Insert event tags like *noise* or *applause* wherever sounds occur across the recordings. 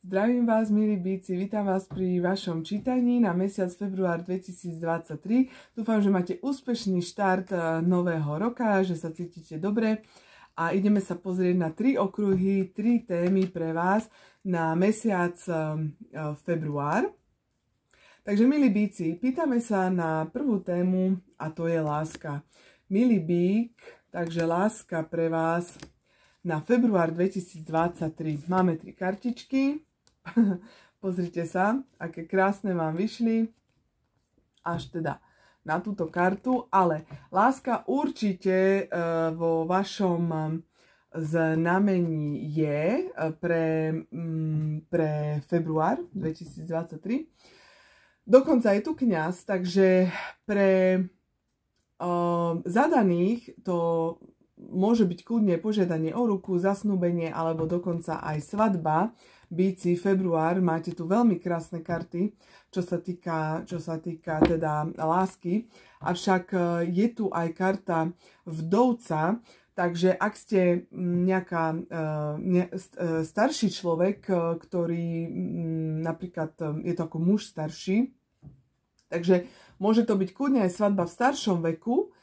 Zdravím vás, milí bíci, vítam vás pri vašom čítaní na mesiac február 2023. Dúfam, že máte úspešný štart e, nového roka, že sa cítite dobre a ideme sa pozrieť na tri okruhy, tri témy pre vás na mesiac e, e, február. Takže, milí bíci, pýtame sa na prvú tému a to je láska. Milý bík, takže láska pre vás na február 2023. Máme tri kartičky. *laughs* Pozrite sa, aké krásne vám vyšli. Až teda na túto kartu, ale láska určite e, vo vašom znamení je e, pre, mm, pre február 2023. Dokonca je tu kňaz, takže pre e, zadaných to môže byť kľudne požiadanie o ruku, zasnúbenie alebo dokonca aj svadba bíci február. Máte tu veľmi krásne karty, čo sa týka, čo sa týka teda lásky. Avšak e, je tu aj karta vdovca, takže ak ste nejaká e, ne, e, starší človek, ktorý napríklad je to ako muž starší, takže môže to byť kľudne aj svadba v staršom veku,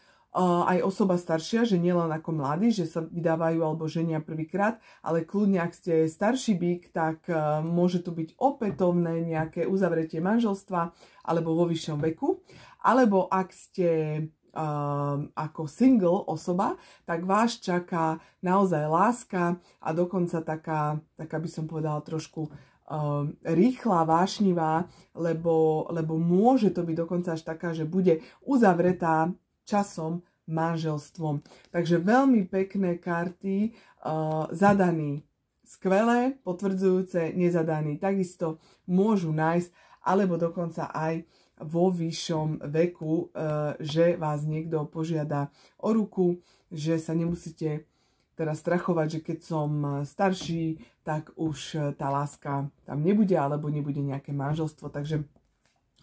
aj osoba staršia, že nielen ako mladí, že sa vydávajú alebo ženia prvýkrát, ale kľudne, ak ste starší bík, tak e, môže tu byť opätovné nejaké uzavretie manželstva alebo vo vyššom veku. Alebo ak ste e, ako single osoba, tak vás čaká naozaj láska a dokonca taká, taká by som povedala trošku e, rýchla, vášnivá, lebo, lebo môže to byť dokonca až taká, že bude uzavretá časom, manželstvom. Takže veľmi pekné karty, uh, zadaný skvelé, potvrdzujúce, nezadaný takisto môžu nájsť, alebo dokonca aj vo vyššom veku, uh, že vás niekto požiada o ruku, že sa nemusíte teraz strachovať, že keď som uh, starší, tak už uh, tá láska tam nebude, alebo nebude nejaké manželstvo. Takže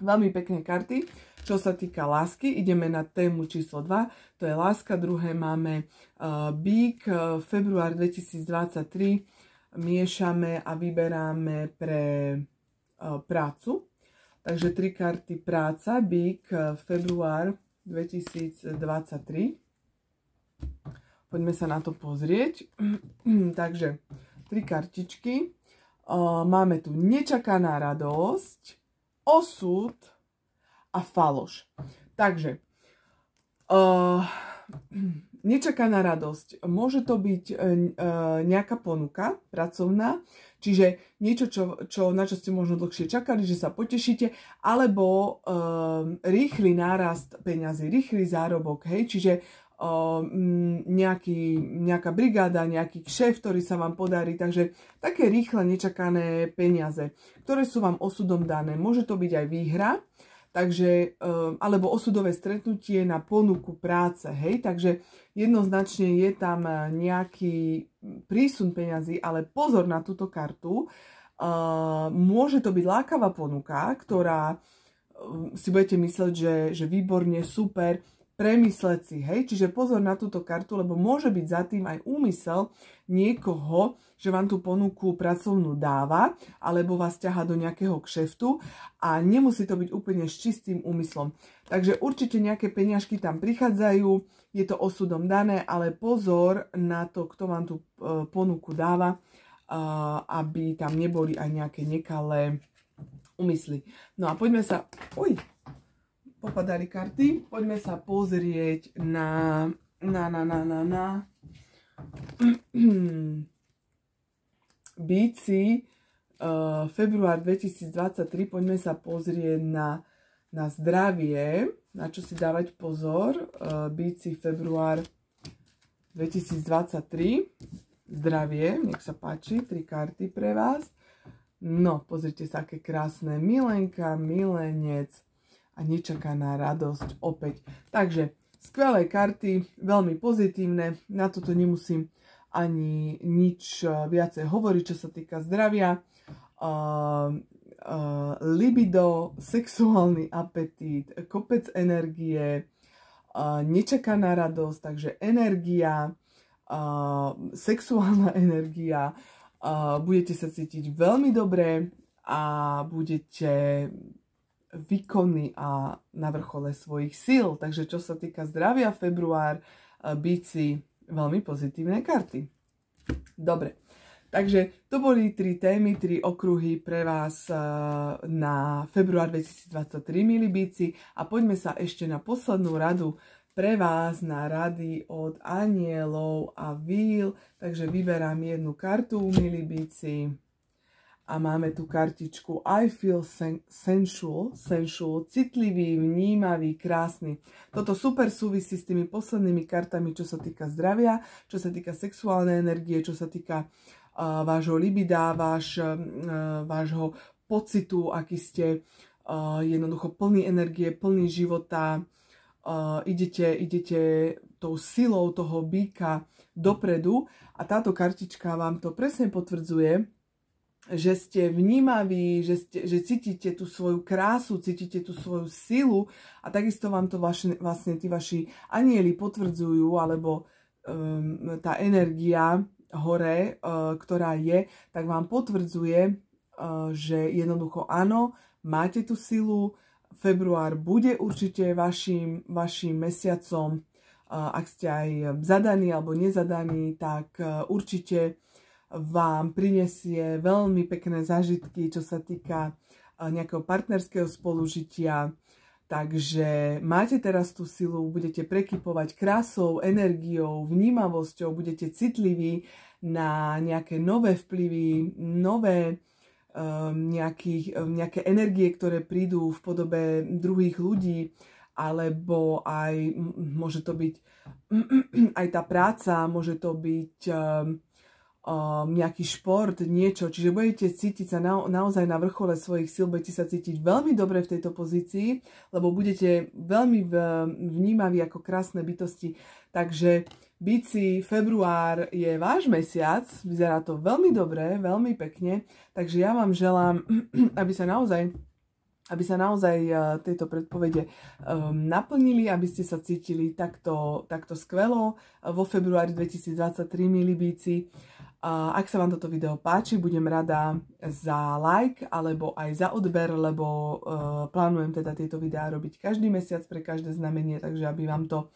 Veľmi pekné karty. Čo sa týka lásky, ideme na tému číslo 2, to je láska. Druhé máme uh, Bík, uh, február 2023. Miešame a vyberáme pre uh, prácu. Takže tri karty práca, Bík, uh, február 2023. Poďme sa na to pozrieť. *clears throat* Takže tri kartičky. Uh, máme tu nečakaná radosť osud a faloš. Takže, uh, nečakaná radosť. Môže to byť uh, nejaká ponuka pracovná, čiže niečo, čo, čo, na čo ste možno dlhšie čakali, že sa potešíte, alebo uh, rýchly nárast peňazí, rýchly zárobok, hej, čiže Mm, nejaký, nejaká brigáda, nejaký šéf, ktorý sa vám podarí. Takže také rýchle, nečakané peniaze, ktoré sú vám osudom dané. Môže to byť aj výhra, takže, e, alebo osudové stretnutie na ponuku práce. Hej? Takže jednoznačne je tam e, nejaký prísun peňazí, ale pozor na túto kartu. E, môže to byť lákavá ponuka, ktorá si budete mysleť, že, že výborne, super, premysleť si, hej, čiže pozor na túto kartu, lebo môže byť za tým aj úmysel niekoho, že vám tú ponuku pracovnú dáva, alebo vás ťaha do nejakého kšeftu a nemusí to byť úplne s čistým úmyslom. Takže určite nejaké peňažky tam prichádzajú, je to osudom dané, ale pozor na to, kto vám tú e, ponuku dáva, e, aby tam neboli aj nejaké nekalé úmysly. No a poďme sa... Uj, popadali karty. Poďme sa pozrieť na... na, na, na, na, na... *clears throat* Bíci uh, eh, február 2023. Poďme sa pozrieť na, na zdravie, na čo si dávať pozor. Uh, eh, Bíci február 2023. Zdravie, nech sa páči, tri karty pre vás. No, pozrite sa, aké krásne. Milenka, milenec, a nečakaná radosť opäť. Takže skvelé karty, veľmi pozitívne, na toto nemusím ani nič eh, viacej hovoriť, čo sa týka zdravia, uh, uh, libido, sexuálny apetít, kopec energie, uh, nečakaná radosť, takže energia, sexuálna *laughs* energia, budete sa cítiť veľmi dobre a budete výkonný a na vrchole svojich síl. Takže čo sa týka zdravia, február, eh, byci veľmi pozitívne karty. Dobre, takže to boli tri témy, tri okruhy pre vás eh, na február 2023, milí byci. A poďme sa ešte na poslednú radu pre vás na rady od anielov a víl. Takže vyberám jednu kartu, milí bíci a máme tu kartičku I feel sen sensual, sensual, citlivý, vnímavý, krásny. Toto super súvisí s tými poslednými kartami, čo sa týka zdravia, čo sa týka sexuálnej energie, čo sa týka uh, vášho libida, váš, uh, vášho pocitu, aký ste uh, jednoducho plný energie, plný života, uh, idete, idete tou silou toho býka dopredu a táto kartička vám to presne potvrdzuje, že ste vnímaví, že, ste, že cítite tú svoju krásu, cítite tú svoju silu a takisto vám to vaši, vlastne tí vaši anieli potvrdzujú, alebo um, tá energia hore, uh, ktorá je, tak vám potvrdzuje, uh, že jednoducho áno, máte tú silu, február bude určite vašim, vašim mesiacom, uh, ak ste aj zadaní alebo nezadaní, tak uh, určite vám prinesie veľmi pekné zážitky, čo sa týka eh, nejakého partnerského spolužitia. Takže máte teraz tú silu, budete prekypovať krásou, energiou, vnímavosťou, budete citliví na nejaké nové vplyvy, nové um, nejakých, um, nejaké energie, ktoré prídu v podobe druhých ľudí, alebo aj môže to byť *clears throat* aj tá práca, môže to byť um, um, nejaký šport, niečo. Čiže budete cítiť sa na, naozaj na vrchole svojich síl, budete sa cítiť veľmi dobre v tejto pozícii, lebo budete veľmi v, vnímaví ako krásne bytosti. Takže bici, február je váš mesiac, vyzerá to veľmi dobre, veľmi pekne, takže ja vám želám, *clears throat* aby sa naozaj aby sa naozaj eh, tieto predpovede eh, naplnili, aby ste sa cítili takto, takto skvelo vo februári 2023, milí bíci. Eh, ak sa vám toto video páči, budem rada za like alebo aj za odber, lebo plánujem teda tieto videá robiť každý mesiac pre každé znamenie, takže aby vám to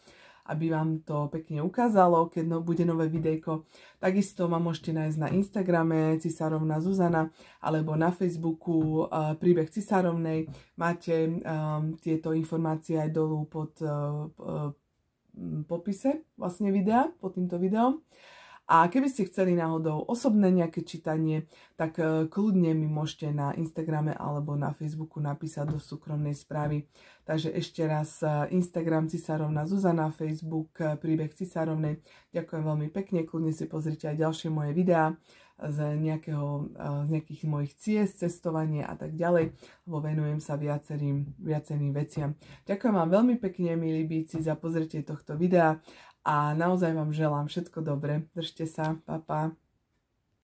aby vám to pekne ukázalo, keď no, bude nové videjko. Takisto ma môžete nájsť na Instagrame Cisárovna Zuzana alebo na Facebooku uh, Príbeh Cisárovnej. Máte um, tieto informácie aj dolu pod uh, popise vlastne videa, pod týmto videom. A keby ste chceli náhodou osobné nejaké čítanie, tak e, kľudne mi môžete na Instagrame alebo na Facebooku napísať do súkromnej správy. Takže ešte raz e, Instagram Cisárovna Zuzana, Facebook e, príbeh Cisárovnej. Ďakujem veľmi pekne, kľudne si pozrite aj ďalšie moje videá z, nejakého, z nejakých mojich ciest, cestovanie a tak ďalej, lebo venujem sa viacerým, viacerým veciam. Ďakujem vám veľmi pekne, milí bíci, za pozretie tohto videa a naozaj vám želám všetko dobre. Držte sa, papa. Pa.